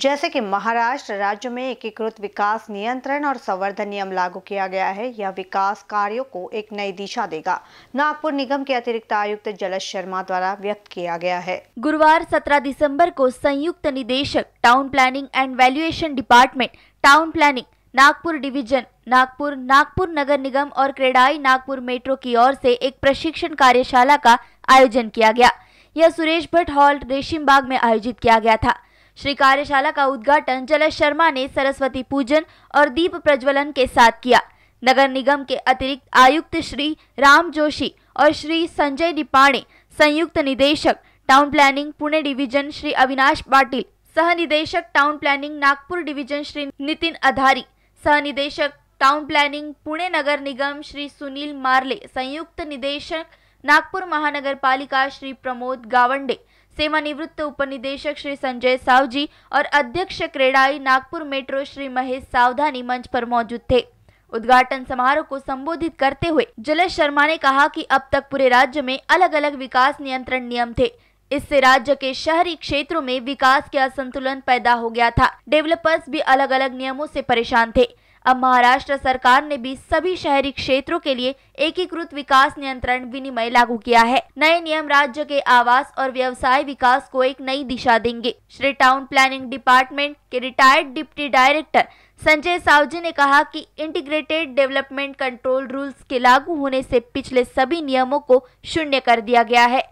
जैसे कि महाराष्ट्र राज्य में एकीकृत विकास नियंत्रण और संवर्धन नियम लागू किया गया है यह विकास कार्यों को एक नई दिशा देगा नागपुर निगम के अतिरिक्त आयुक्त जलस शर्मा द्वारा व्यक्त किया गया है गुरुवार 17 दिसंबर को संयुक्त निदेशक town planning and valuation department town planning Nagpur division Nagpur Nagpur नगर निगम और क्रेडाई नागपुर मेट्रो की ओर से एक प्रशिक्षण कार्यशाला का आयोजन किया गया यह सुरेश भट्ट हॉल रेशिम बाग में आयोजित किया गया था श्री कार्यशाला का उद्घाटन जलज शर्मा ने सरस्वती पूजन और दीप प्रज्वलन के साथ किया नगर निगम के अतिरिक्त आयुक्त श्री राम जोशी और श्री संजय डिपाणे संयुक्त निदेशक town planning Pune division Shri Avinash Patil सह निदेशक town planning Nagpur division Shri Nitin Adhari सह निदेशक टाउन प्लानिंग पुणे नगर निगम श्री सुनील मार्ले संयुक्त निदेशक नागपुर महानगर पालिका श्री प्रमोद गावंडे सेवानिवृत्त उपनिदेशक श्री संजय सावजी और अध्यक्ष क्रेडाई नागपुर मेट्रो श्री महेश सावधानी मंच पर मौजूद थे उद्घाटन समारोह को संबोधित करते हुए जलेश शर्मा ने कहा कि अब तक पूरे राज्य में अलग अलग विकास नियंत्रण नियम थे इससे राज्य के शहरी क्षेत्रों में विकास के असंतुलन पैदा हो गया था डेवलपर्स भी अलग अलग नियमों से परेशान थे अब महाराष्ट्र सरकार ने भी सभी शहरी क्षेत्रों के लिए एकीकृत विकास नियंत्रण विनिमय लागू किया है नए नियम राज्य के आवास और व्यवसाय विकास को एक नई दिशा देंगे श्री टाउन प्लानिंग डिपार्टमेंट के retired deputy director Sanjay Saoji ने कहा कि इंटीग्रेटेड डेवलपमेंट कंट्रोल रूल्स के लागू होने से पिछले सभी नियमों को शून्य कर दिया गया है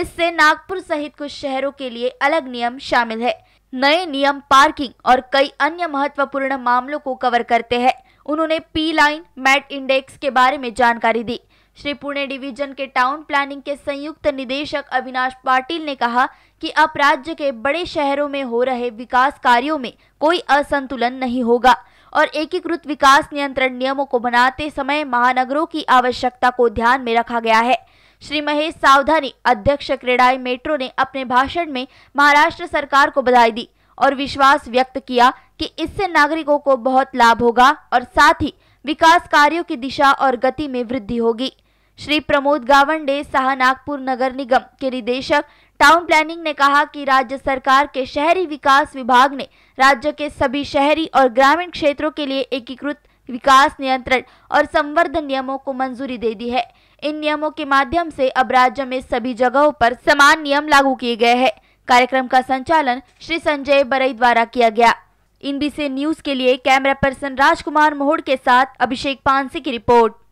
इससे नागपुर सहित कुछ शहरों के लिए अलग नियम शामिल है नए नियम पार्किंग और कई अन्य महत्वपूर्ण मामलों को कवर करते हैं उन्होंने पी लाइन मैट इंडेक्स के बारे में जानकारी दी श्री पुणे डिवीजन के टाउन प्लानिंग के संयुक्त निदेशक अविनाश पाटिल ने कहा कि अब राज्य के बड़े शहरों में हो रहे विकास कार्यों में कोई असंतुलन नहीं होगा और एकीकृत विकास नियंत्रण नियमों को बनाते समय महानगरों की आवश्यकता को ध्यान में रखा गया है श्री महेश सावधानी अध्यक्ष क्रीडाई मेट्रो ने अपने भाषण में महाराष्ट्र सरकार को बधाई दी और विश्वास व्यक्त किया कि इससे नागरिकों को बहुत लाभ होगा और साथ ही विकास कार्यों की दिशा और गति में वृद्धि होगी श्री प्रमोद गावंडे शाह नागपुर नगर निगम के निदेशक टाउन प्लानिंग ने कहा कि राज्य सरकार के शहरी विकास विभाग ने राज्य के सभी शहरी और ग्रामीण क्षेत्रों के लिए एकीकृत विकास नियंत्रण और संवर्धन नियमों को मंजूरी दे दी है इन नियमों के माध्यम से अब राज्य में सभी जगहों पर समान नियम लागू किए गए हैं कार्यक्रम का संचालन श्री संजय बरई द्वारा किया गया इन न्यूज के लिए कैमरा पर्सन राजकुमार मोहड़ के साथ अभिषेक पानसी की रिपोर्ट